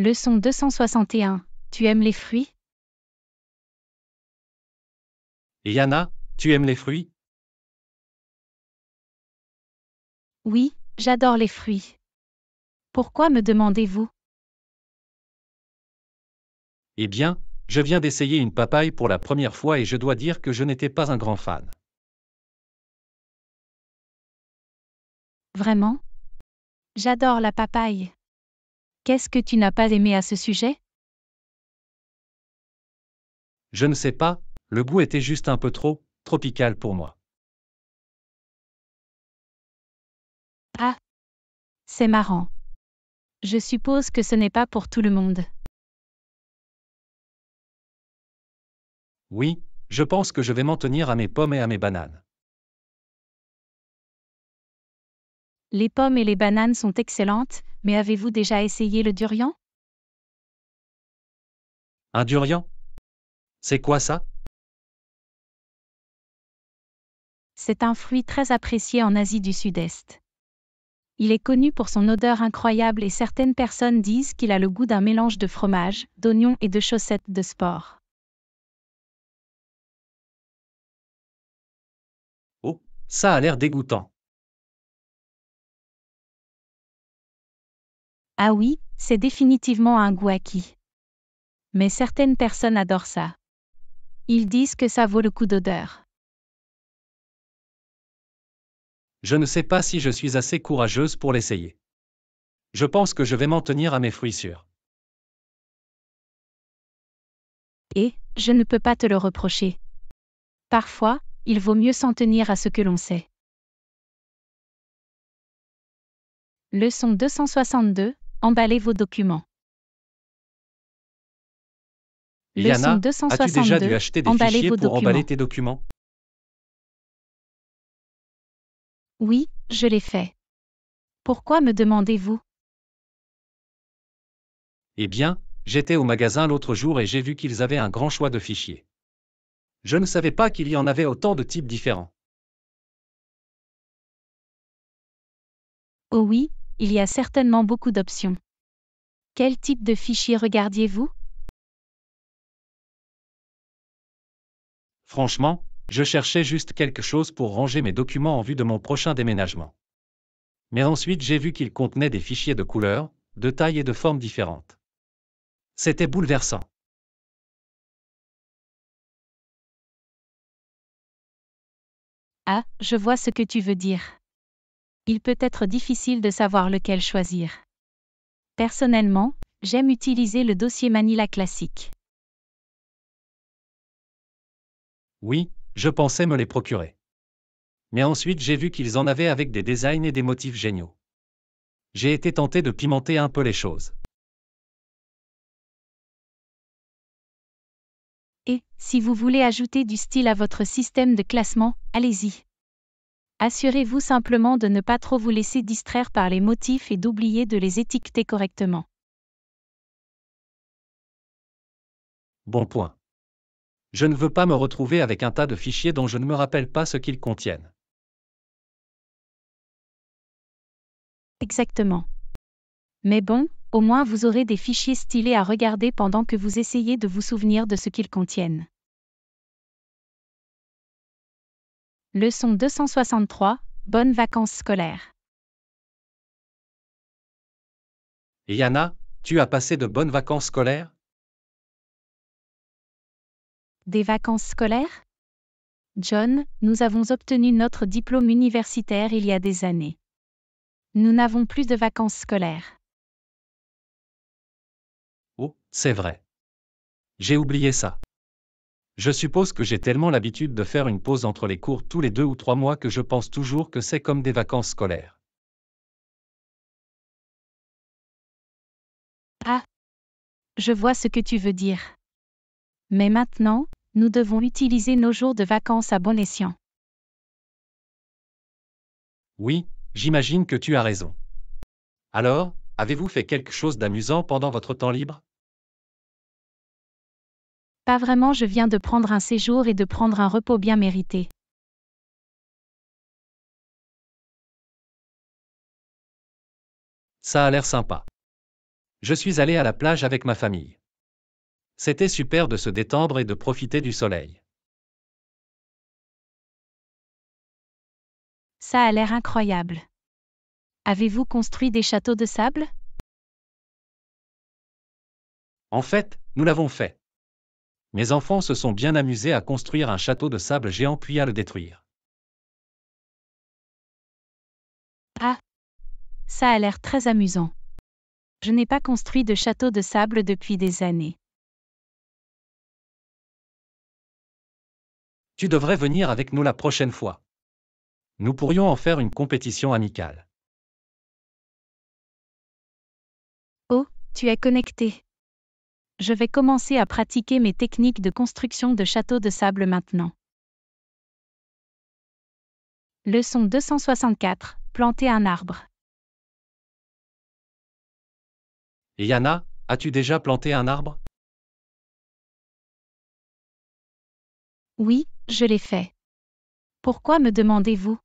Leçon 261. Tu aimes les fruits Yana, tu aimes les fruits Oui, j'adore les fruits. Pourquoi me demandez-vous Eh bien, je viens d'essayer une papaye pour la première fois et je dois dire que je n'étais pas un grand fan. Vraiment J'adore la papaye. Qu'est-ce que tu n'as pas aimé à ce sujet Je ne sais pas, le goût était juste un peu trop tropical pour moi. Ah C'est marrant. Je suppose que ce n'est pas pour tout le monde. Oui, je pense que je vais m'en tenir à mes pommes et à mes bananes. Les pommes et les bananes sont excellentes, mais avez-vous déjà essayé le durian Un durian C'est quoi ça C'est un fruit très apprécié en Asie du Sud-Est. Il est connu pour son odeur incroyable et certaines personnes disent qu'il a le goût d'un mélange de fromage, d'oignons et de chaussettes de sport. Oh, ça a l'air dégoûtant. Ah oui, c'est définitivement un goût acquis. Mais certaines personnes adorent ça. Ils disent que ça vaut le coup d'odeur. Je ne sais pas si je suis assez courageuse pour l'essayer. Je pense que je vais m'en tenir à mes fruits sûrs. Et, je ne peux pas te le reprocher. Parfois, il vaut mieux s'en tenir à ce que l'on sait. Leçon 262, Emballez vos documents. Yana, as-tu déjà dû acheter des fichiers pour emballer tes documents Oui, je l'ai fait. Pourquoi me demandez-vous Eh bien, j'étais au magasin l'autre jour et j'ai vu qu'ils avaient un grand choix de fichiers. Je ne savais pas qu'il y en avait autant de types différents. Oh oui, il y a certainement beaucoup d'options. Quel type de fichier regardiez-vous Franchement, je cherchais juste quelque chose pour ranger mes documents en vue de mon prochain déménagement. Mais ensuite j'ai vu qu'il contenait des fichiers de couleurs, de tailles et de formes différentes. C'était bouleversant. Ah, je vois ce que tu veux dire il peut être difficile de savoir lequel choisir. Personnellement, j'aime utiliser le dossier Manila classique. Oui, je pensais me les procurer. Mais ensuite j'ai vu qu'ils en avaient avec des designs et des motifs géniaux. J'ai été tenté de pimenter un peu les choses. Et, si vous voulez ajouter du style à votre système de classement, allez-y. Assurez-vous simplement de ne pas trop vous laisser distraire par les motifs et d'oublier de les étiqueter correctement. Bon point. Je ne veux pas me retrouver avec un tas de fichiers dont je ne me rappelle pas ce qu'ils contiennent. Exactement. Mais bon, au moins vous aurez des fichiers stylés à regarder pendant que vous essayez de vous souvenir de ce qu'ils contiennent. Leçon 263, Bonnes vacances scolaires. Yana, tu as passé de bonnes vacances scolaires Des vacances scolaires John, nous avons obtenu notre diplôme universitaire il y a des années. Nous n'avons plus de vacances scolaires. Oh, c'est vrai. J'ai oublié ça. Je suppose que j'ai tellement l'habitude de faire une pause entre les cours tous les deux ou trois mois que je pense toujours que c'est comme des vacances scolaires. Ah Je vois ce que tu veux dire. Mais maintenant, nous devons utiliser nos jours de vacances à bon escient. Oui, j'imagine que tu as raison. Alors, avez-vous fait quelque chose d'amusant pendant votre temps libre pas vraiment, je viens de prendre un séjour et de prendre un repos bien mérité. Ça a l'air sympa. Je suis allé à la plage avec ma famille. C'était super de se détendre et de profiter du soleil. Ça a l'air incroyable. Avez-vous construit des châteaux de sable En fait, nous l'avons fait. Mes enfants se sont bien amusés à construire un château de sable géant puis à le détruire. Ah Ça a l'air très amusant. Je n'ai pas construit de château de sable depuis des années. Tu devrais venir avec nous la prochaine fois. Nous pourrions en faire une compétition amicale. Oh, tu es connecté je vais commencer à pratiquer mes techniques de construction de châteaux de sable maintenant. Leçon 264. Planter un arbre. Yana, as-tu déjà planté un arbre Oui, je l'ai fait. Pourquoi me demandez-vous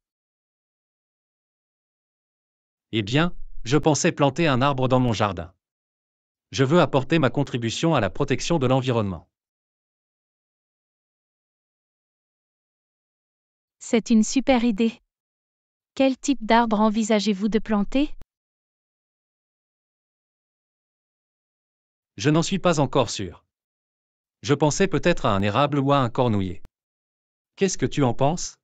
Eh bien, je pensais planter un arbre dans mon jardin je veux apporter ma contribution à la protection de l'environnement. C'est une super idée. Quel type d'arbre envisagez-vous de planter Je n'en suis pas encore sûr. Je pensais peut-être à un érable ou à un cornouiller. Qu'est-ce que tu en penses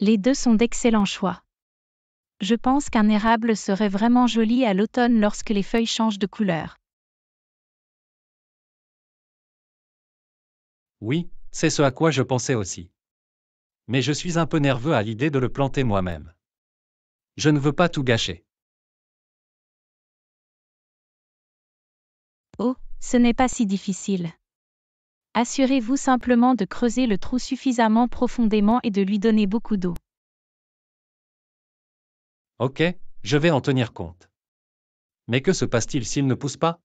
Les deux sont d'excellents choix. Je pense qu'un érable serait vraiment joli à l'automne lorsque les feuilles changent de couleur. Oui, c'est ce à quoi je pensais aussi. Mais je suis un peu nerveux à l'idée de le planter moi-même. Je ne veux pas tout gâcher. Oh, ce n'est pas si difficile. Assurez-vous simplement de creuser le trou suffisamment profondément et de lui donner beaucoup d'eau. Ok, je vais en tenir compte. Mais que se passe-t-il s'il ne pousse pas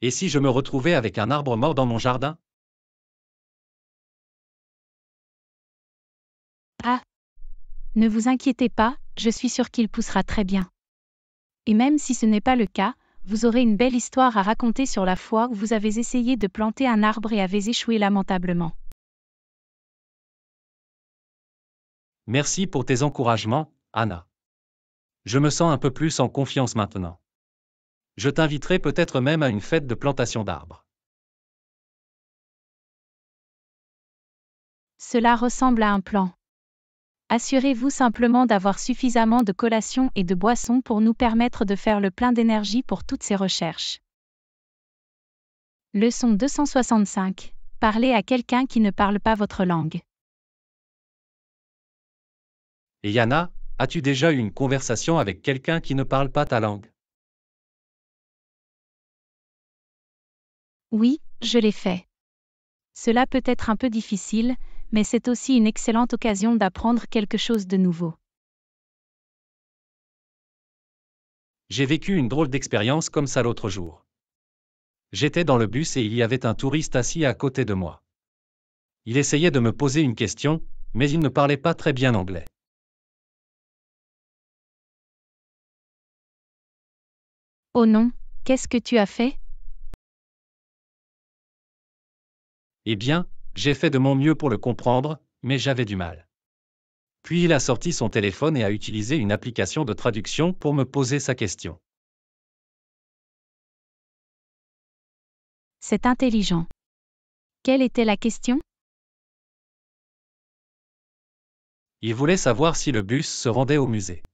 Et si je me retrouvais avec un arbre mort dans mon jardin Ah Ne vous inquiétez pas, je suis sûre qu'il poussera très bien. Et même si ce n'est pas le cas, vous aurez une belle histoire à raconter sur la fois où vous avez essayé de planter un arbre et avez échoué lamentablement. Merci pour tes encouragements, Anna. Je me sens un peu plus en confiance maintenant. Je t'inviterai peut-être même à une fête de plantation d'arbres. Cela ressemble à un plan. Assurez-vous simplement d'avoir suffisamment de collations et de boissons pour nous permettre de faire le plein d'énergie pour toutes ces recherches. Leçon 265. Parlez à quelqu'un qui ne parle pas votre langue. Et Yana, As-tu déjà eu une conversation avec quelqu'un qui ne parle pas ta langue Oui, je l'ai fait. Cela peut être un peu difficile, mais c'est aussi une excellente occasion d'apprendre quelque chose de nouveau. J'ai vécu une drôle d'expérience comme ça l'autre jour. J'étais dans le bus et il y avait un touriste assis à côté de moi. Il essayait de me poser une question, mais il ne parlait pas très bien anglais. Oh non, qu'est-ce que tu as fait Eh bien, j'ai fait de mon mieux pour le comprendre, mais j'avais du mal. Puis il a sorti son téléphone et a utilisé une application de traduction pour me poser sa question. C'est intelligent. Quelle était la question Il voulait savoir si le bus se rendait au musée.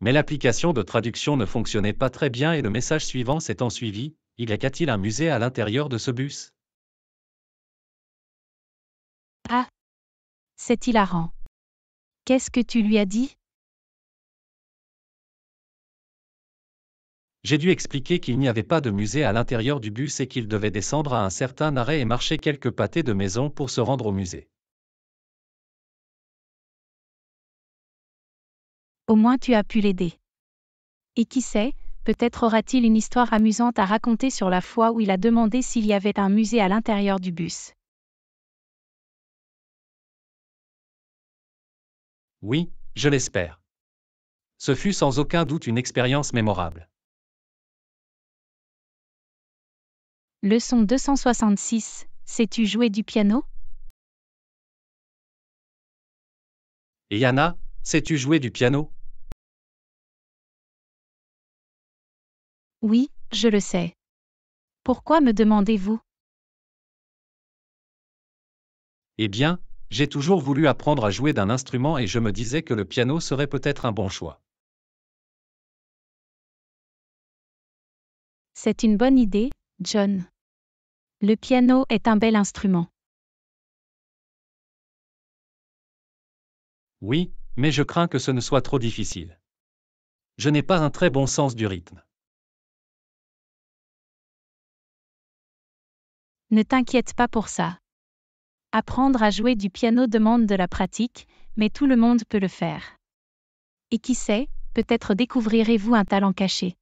Mais l'application de traduction ne fonctionnait pas très bien et le message suivant s'étant suivi, il y a-t-il un musée à l'intérieur de ce bus Ah C'est hilarant. Qu'est-ce que tu lui as dit J'ai dû expliquer qu'il n'y avait pas de musée à l'intérieur du bus et qu'il devait descendre à un certain arrêt et marcher quelques pâtés de maison pour se rendre au musée. Au moins tu as pu l'aider. Et qui sait, peut-être aura-t-il une histoire amusante à raconter sur la fois où il a demandé s'il y avait un musée à l'intérieur du bus. Oui, je l'espère. Ce fut sans aucun doute une expérience mémorable. Leçon 266. Sais-tu jouer du piano Yana, Sais-tu jouer du piano Oui, je le sais. Pourquoi me demandez-vous Eh bien, j'ai toujours voulu apprendre à jouer d'un instrument et je me disais que le piano serait peut-être un bon choix. C'est une bonne idée, John. Le piano est un bel instrument. Oui, mais je crains que ce ne soit trop difficile. Je n'ai pas un très bon sens du rythme. Ne t'inquiète pas pour ça. Apprendre à jouer du piano demande de la pratique, mais tout le monde peut le faire. Et qui sait, peut-être découvrirez-vous un talent caché.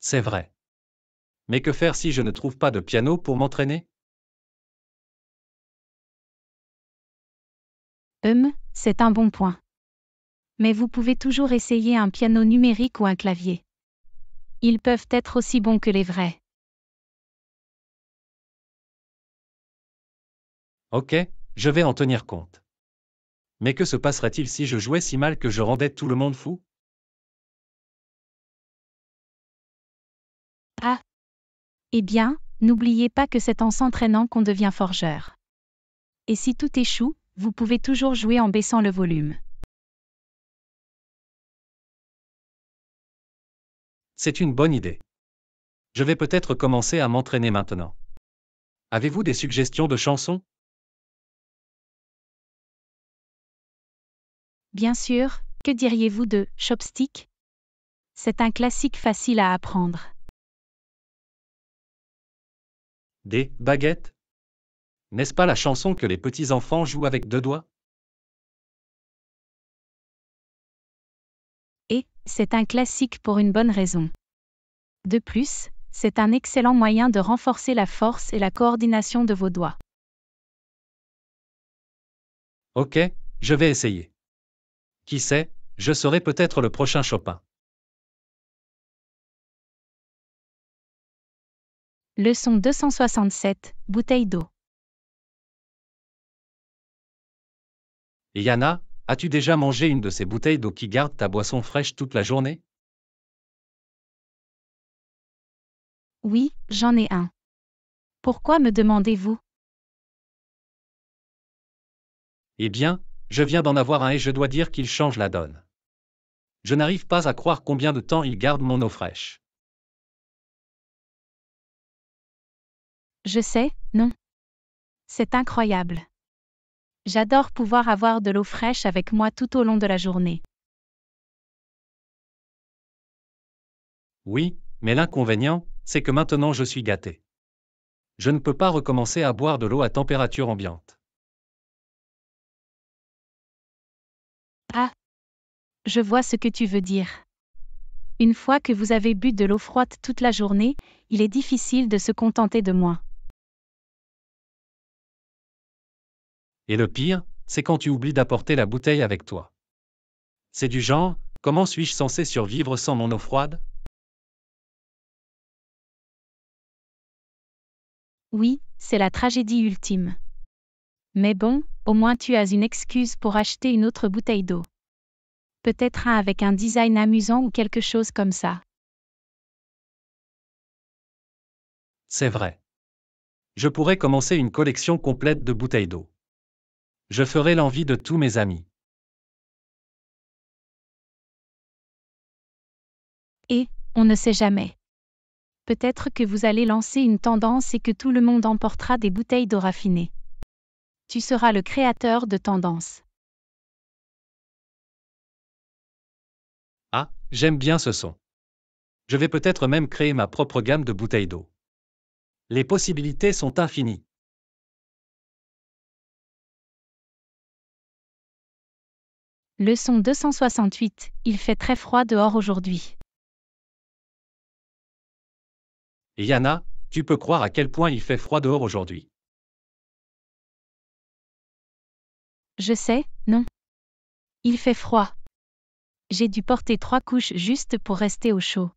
C'est vrai. Mais que faire si je ne trouve pas de piano pour m'entraîner Hum, c'est un bon point. Mais vous pouvez toujours essayer un piano numérique ou un clavier. Ils peuvent être aussi bons que les vrais. Ok, je vais en tenir compte. Mais que se passerait-il si je jouais si mal que je rendais tout le monde fou Ah Eh bien, n'oubliez pas que c'est en s'entraînant qu'on devient forgeur. Et si tout échoue, vous pouvez toujours jouer en baissant le volume. C'est une bonne idée. Je vais peut-être commencer à m'entraîner maintenant. Avez-vous des suggestions de chansons Bien sûr, que diriez-vous de Chopstick C'est un classique facile à apprendre. Des baguettes n'est-ce pas la chanson que les petits enfants jouent avec deux doigts Et, c'est un classique pour une bonne raison. De plus, c'est un excellent moyen de renforcer la force et la coordination de vos doigts. Ok, je vais essayer. Qui sait, je serai peut-être le prochain Chopin. Leçon 267, bouteille d'eau. Yana, as-tu déjà mangé une de ces bouteilles d'eau qui garde ta boisson fraîche toute la journée Oui, j'en ai un. Pourquoi me demandez-vous Eh bien, je viens d'en avoir un et je dois dire qu'il change la donne. Je n'arrive pas à croire combien de temps il garde mon eau fraîche. Je sais, non. C'est incroyable. J'adore pouvoir avoir de l'eau fraîche avec moi tout au long de la journée. Oui, mais l'inconvénient, c'est que maintenant je suis gâté. Je ne peux pas recommencer à boire de l'eau à température ambiante. Ah. Je vois ce que tu veux dire. Une fois que vous avez bu de l'eau froide toute la journée, il est difficile de se contenter de moins. Et le pire, c'est quand tu oublies d'apporter la bouteille avec toi. C'est du genre, comment suis-je censé survivre sans mon eau froide Oui, c'est la tragédie ultime. Mais bon, au moins tu as une excuse pour acheter une autre bouteille d'eau. Peut-être un avec un design amusant ou quelque chose comme ça. C'est vrai. Je pourrais commencer une collection complète de bouteilles d'eau. Je ferai l'envie de tous mes amis. Et, on ne sait jamais. Peut-être que vous allez lancer une tendance et que tout le monde emportera des bouteilles d'eau raffinée. Tu seras le créateur de tendance. Ah, j'aime bien ce son. Je vais peut-être même créer ma propre gamme de bouteilles d'eau. Les possibilités sont infinies. Leçon 268. Il fait très froid dehors aujourd'hui. Yana, tu peux croire à quel point il fait froid dehors aujourd'hui. Je sais, non. Il fait froid. J'ai dû porter trois couches juste pour rester au chaud.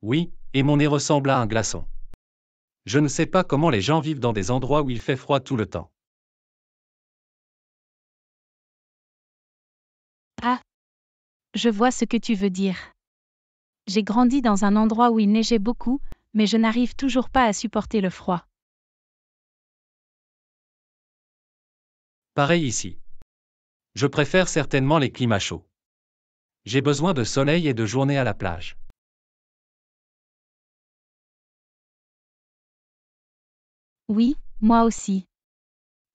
Oui, et mon nez ressemble à un glaçon. Je ne sais pas comment les gens vivent dans des endroits où il fait froid tout le temps. Ah Je vois ce que tu veux dire. J'ai grandi dans un endroit où il neigeait beaucoup, mais je n'arrive toujours pas à supporter le froid. Pareil ici. Je préfère certainement les climats chauds. J'ai besoin de soleil et de journées à la plage. Oui, moi aussi.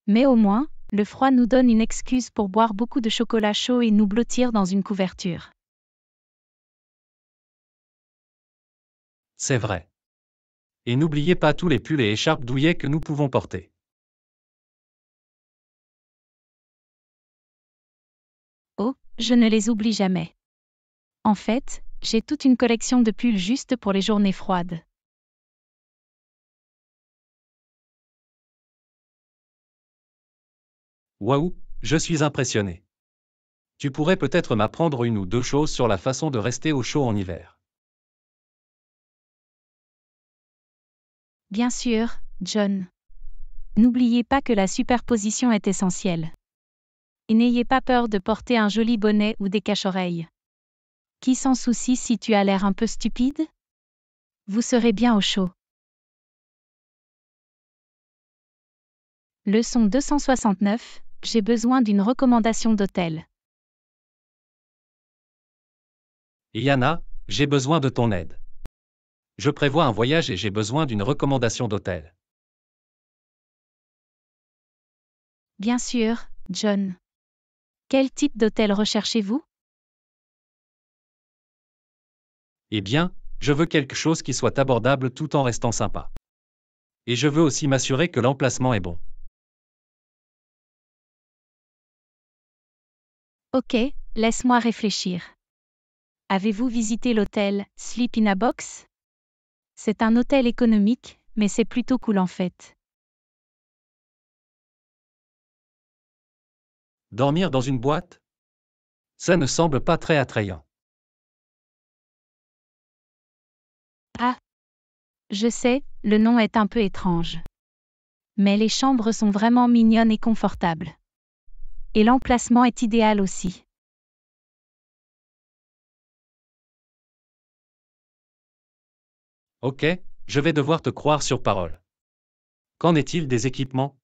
Mais au moins, le froid nous donne une excuse pour boire beaucoup de chocolat chaud et nous blottir dans une couverture. C'est vrai. Et n'oubliez pas tous les pulls et écharpes douillets que nous pouvons porter. Oh, je ne les oublie jamais. En fait, j'ai toute une collection de pulls juste pour les journées froides. Waouh, je suis impressionné. Tu pourrais peut-être m'apprendre une ou deux choses sur la façon de rester au chaud en hiver. Bien sûr, John. N'oubliez pas que la superposition est essentielle. Et n'ayez pas peur de porter un joli bonnet ou des cache-oreilles. Qui s'en soucie si tu as l'air un peu stupide Vous serez bien au chaud. Leçon 269 j'ai besoin d'une recommandation d'hôtel. Yana, j'ai besoin de ton aide. Je prévois un voyage et j'ai besoin d'une recommandation d'hôtel. Bien sûr, John. Quel type d'hôtel recherchez-vous Eh bien, je veux quelque chose qui soit abordable tout en restant sympa. Et je veux aussi m'assurer que l'emplacement est bon. Ok, laisse-moi réfléchir. Avez-vous visité l'hôtel Sleep in a Box C'est un hôtel économique, mais c'est plutôt cool en fait. Dormir dans une boîte Ça ne semble pas très attrayant. Ah Je sais, le nom est un peu étrange. Mais les chambres sont vraiment mignonnes et confortables. Et l'emplacement est idéal aussi. Ok, je vais devoir te croire sur parole. Qu'en est-il des équipements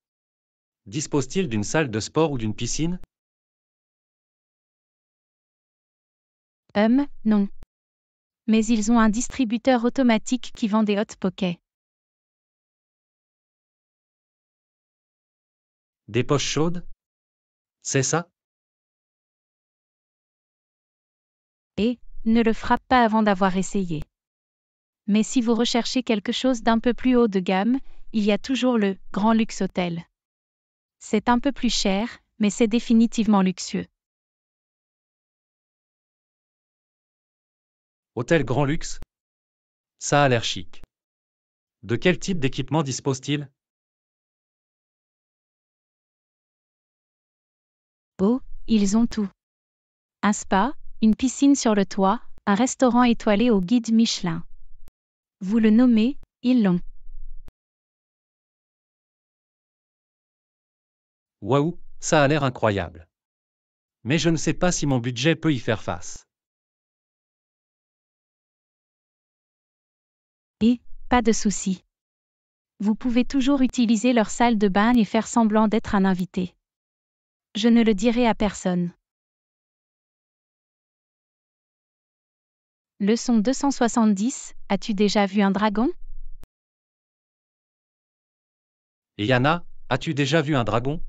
Dispose-t-il d'une salle de sport ou d'une piscine Hum, non. Mais ils ont un distributeur automatique qui vend des hot pockets. Des poches chaudes c'est ça Et, ne le frappe pas avant d'avoir essayé. Mais si vous recherchez quelque chose d'un peu plus haut de gamme, il y a toujours le Grand Luxe Hôtel. C'est un peu plus cher, mais c'est définitivement luxueux. Hôtel Grand Luxe Ça a l'air chic. De quel type d'équipement dispose-t-il Ils ont tout. Un spa, une piscine sur le toit, un restaurant étoilé au guide Michelin. Vous le nommez, ils l'ont. Waouh, ça a l'air incroyable. Mais je ne sais pas si mon budget peut y faire face. Et, pas de souci. Vous pouvez toujours utiliser leur salle de bain et faire semblant d'être un invité. Je ne le dirai à personne. Leçon 270 As-tu déjà vu un dragon Yana, as-tu déjà vu un dragon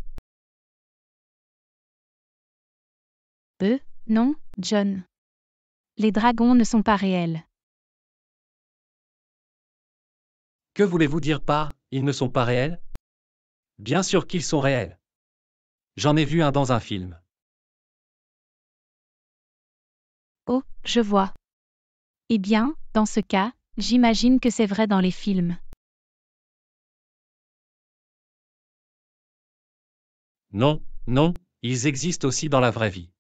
Euh, non, John. Les dragons ne sont pas réels. Que voulez-vous dire par ils ne sont pas réels Bien sûr qu'ils sont réels. J'en ai vu un dans un film. Oh, je vois. Eh bien, dans ce cas, j'imagine que c'est vrai dans les films. Non, non, ils existent aussi dans la vraie vie.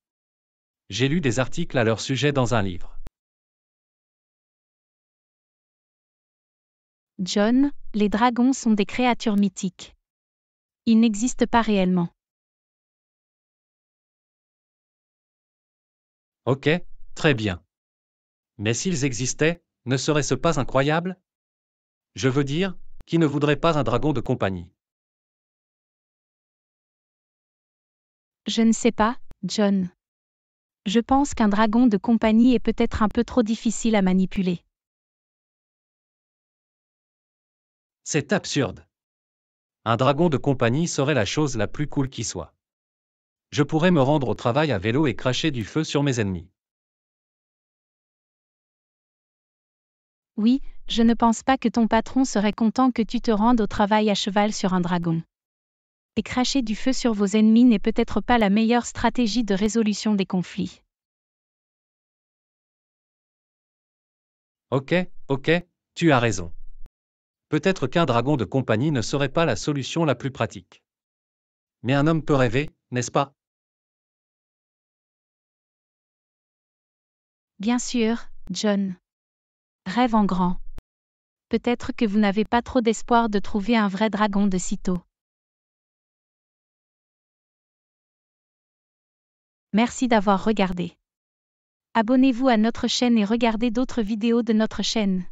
J'ai lu des articles à leur sujet dans un livre. John, les dragons sont des créatures mythiques. Ils n'existent pas réellement. Ok, très bien. Mais s'ils existaient, ne serait-ce pas incroyable Je veux dire, qui ne voudrait pas un dragon de compagnie Je ne sais pas, John. Je pense qu'un dragon de compagnie est peut-être un peu trop difficile à manipuler. C'est absurde. Un dragon de compagnie serait la chose la plus cool qui soit je pourrais me rendre au travail à vélo et cracher du feu sur mes ennemis. Oui, je ne pense pas que ton patron serait content que tu te rendes au travail à cheval sur un dragon. Et cracher du feu sur vos ennemis n'est peut-être pas la meilleure stratégie de résolution des conflits. Ok, ok, tu as raison. Peut-être qu'un dragon de compagnie ne serait pas la solution la plus pratique. Mais un homme peut rêver, n'est-ce pas Bien sûr, John. Rêve en grand. Peut-être que vous n'avez pas trop d'espoir de trouver un vrai dragon de sitôt. Merci d'avoir regardé. Abonnez-vous à notre chaîne et regardez d'autres vidéos de notre chaîne.